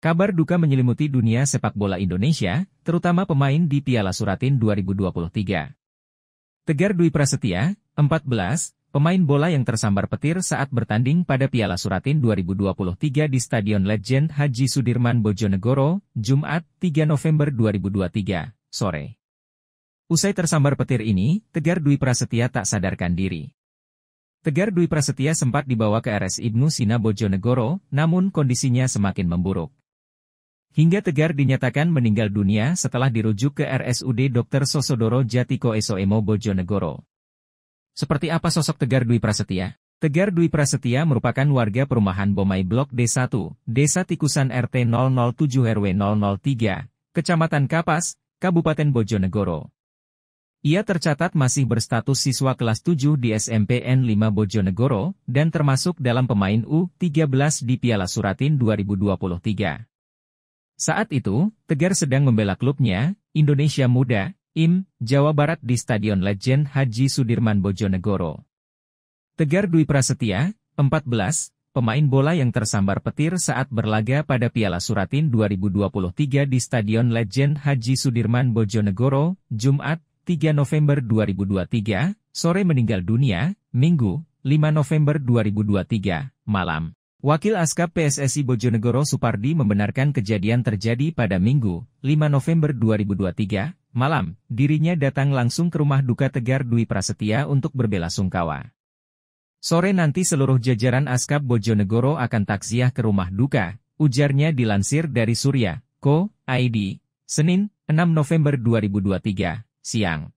Kabar duka menyelimuti dunia sepak bola Indonesia, terutama pemain di Piala Suratin 2023. Tegar Dwi Prasetya, 14, pemain bola yang tersambar petir saat bertanding pada Piala Suratin 2023 di Stadion Legend Haji Sudirman Bojonegoro, Jumat 3 November 2023, sore. Usai tersambar petir ini, Tegar Dwi Prasetya tak sadarkan diri. Tegar Dwi Prasetya sempat dibawa ke RS Ibnu Sina Bojonegoro, namun kondisinya semakin memburuk. Hingga Tegar dinyatakan meninggal dunia setelah dirujuk ke RSUD Dr. Sosodoro Jatiko Esoemo Bojonegoro. Seperti apa sosok Tegar Dwi Prasetya? Tegar Dwi Prasetya merupakan warga perumahan Bomai Blok D1, Desa Tikusan RT 007 RW 003, Kecamatan Kapas, Kabupaten Bojonegoro. Ia tercatat masih berstatus siswa kelas 7 di SMPN 5 Bojonegoro dan termasuk dalam pemain U13 di Piala Suratin 2023. Saat itu, Tegar sedang membela klubnya, Indonesia Muda, IM, Jawa Barat di Stadion Legend Haji Sudirman Bojonegoro. Tegar Dwi Prasetya, 14, pemain bola yang tersambar petir saat berlaga pada Piala Suratin 2023 di Stadion Legend Haji Sudirman Bojonegoro, Jumat, 3 November 2023, sore meninggal dunia, Minggu, 5 November 2023, malam. Wakil Askap PSSI Bojonegoro Supardi membenarkan kejadian terjadi pada Minggu, 5 November 2023, malam, dirinya datang langsung ke rumah duka Tegar Dwi Prasetya untuk berbela sungkawa. Sore nanti seluruh jajaran Askap Bojonegoro akan takziah ke rumah duka, ujarnya dilansir dari Surya, Ko, ID, Senin, 6 November 2023, siang.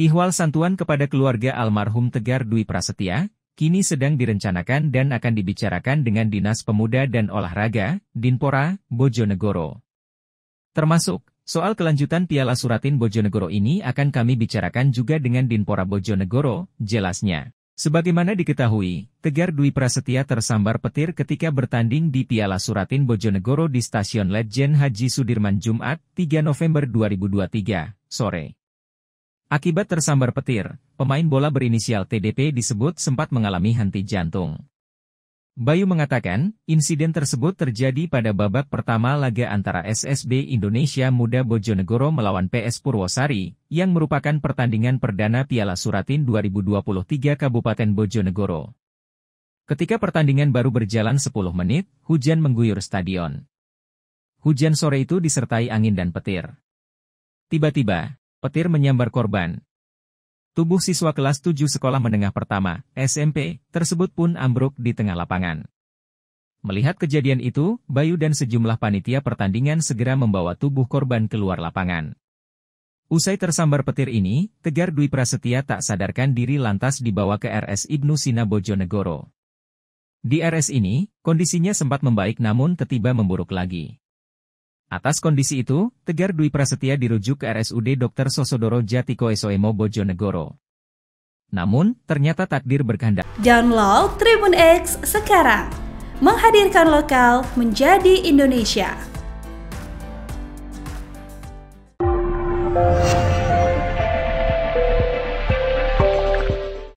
Ihwal santuan kepada keluarga almarhum Tegar Dwi Prasetya, kini sedang direncanakan dan akan dibicarakan dengan Dinas Pemuda dan Olahraga, Dinpora, Bojonegoro. Termasuk, soal kelanjutan Piala Suratin Bojonegoro ini akan kami bicarakan juga dengan Dinpora Bojonegoro, jelasnya. Sebagaimana diketahui, Tegar Dwi Prasetya tersambar petir ketika bertanding di Piala Suratin Bojonegoro di Stasiun Legend Haji Sudirman Jumat, 3 November 2023, sore. Akibat tersambar petir, pemain bola berinisial TDP disebut sempat mengalami henti jantung. Bayu mengatakan, insiden tersebut terjadi pada babak pertama laga antara SSB Indonesia Muda Bojonegoro melawan PS Purwosari, yang merupakan pertandingan perdana Piala Suratin 2023 Kabupaten Bojonegoro. Ketika pertandingan baru berjalan 10 menit, hujan mengguyur stadion. Hujan sore itu disertai angin dan petir. Tiba-tiba, Petir menyambar korban. Tubuh siswa kelas 7 sekolah menengah pertama, SMP, tersebut pun ambruk di tengah lapangan. Melihat kejadian itu, Bayu dan sejumlah panitia pertandingan segera membawa tubuh korban keluar lapangan. Usai tersambar petir ini, Tegar Dwi Prasetya tak sadarkan diri lantas dibawa ke RS Ibnu Sina Bojonegoro. Di RS ini, kondisinya sempat membaik namun ketiba memburuk lagi. Atas kondisi itu, Tegar Dwi Prasetya dirujuk ke RSUD Dr. Sosodoro Jatiko Soemo e Bojonegoro. Namun, ternyata takdir berkehendak. Download Tribun X sekarang. Menghadirkan lokal menjadi Indonesia.